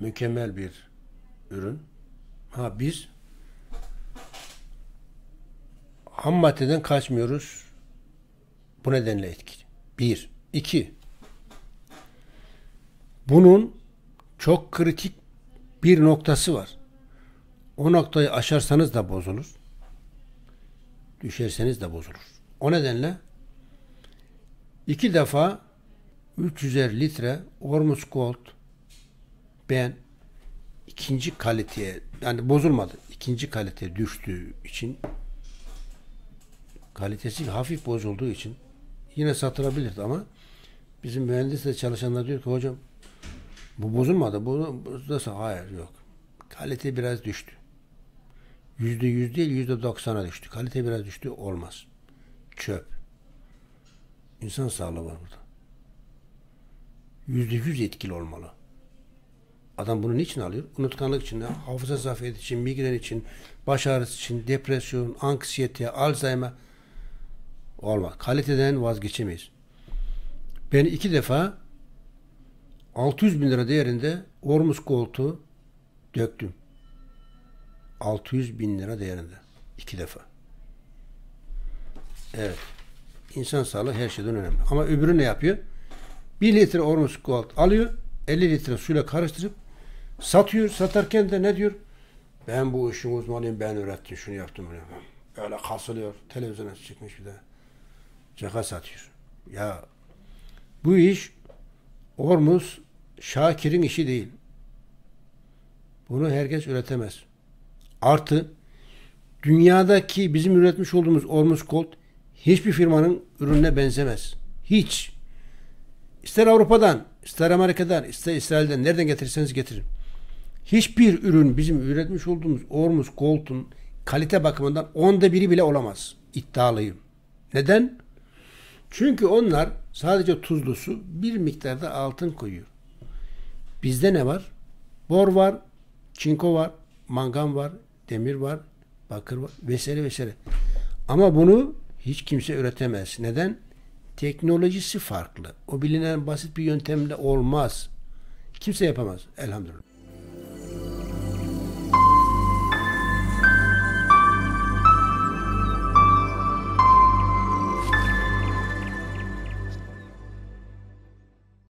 mükemmel bir ürün. Ha biz ham maddeden kaçmıyoruz. Bu nedenle etkili. Bir. iki. Bunun çok kritik bir noktası var. O noktayı aşarsanız da bozulur. Düşerseniz de bozulur. O nedenle iki defa 350 litre Ormus Gold ben ikinci kaliteye yani bozulmadı. İkinci kalite düştüğü için kalitesi hafif bozulduğu için yine satılabilirdi ama bizim mühendisle çalışanlar diyor ki hocam bu bozulmadı. Bu da Hayır yok. Kalite biraz düştü. Yüzde yüz değil yüzde doksana düştü. Kalite biraz düştü. Olmaz. Çöp. İnsan sağlığı var burada. Yüzde yüz etkili olmalı. Adam bunu niçin alıyor? Unutkanlık için, hafıza zafiyeti için, migren için, baş ağrısı için, depresyon, anksiyete, Alzheimer. Olmaz. Kaliteden vazgeçemeyiz. Ben iki defa 600 bin lira değerinde Ormus koltuğu döktüm. 600 bin lira değerinde. iki defa. Evet. İnsan sağlığı her şeyden önemli. Ama öbürü ne yapıyor? 1 litre Ormus Gold alıyor. 50 litre suyla karıştırıp Satıyor. Satarken de ne diyor? Ben bu işin uzmanıyım. Ben öğrettim. Şunu yaptım. Öyle kasılıyor. Televizyona çıkmış bir de. Caka satıyor. Ya bu iş Ormuz Şakir'in işi değil. Bunu herkes üretemez. Artı dünyadaki bizim üretmiş olduğumuz Ormuz Colt hiçbir firmanın ürününe benzemez. Hiç. İster Avrupa'dan, ister Amerika'dan, ister İsrail'den nereden getirirseniz getirin hiçbir ürün bizim üretmiş olduğumuz Ormus Colt'un kalite bakımından onda biri bile olamaz. İddialıyım. Neden? Çünkü onlar sadece tuzlu su bir miktarda altın koyuyor. Bizde ne var? Bor var, çinko var, mangan var, demir var, bakır var vesaire vesaire. Ama bunu hiç kimse üretemez. Neden? Teknolojisi farklı. O bilinen basit bir yöntemle olmaz. Kimse yapamaz elhamdülillah.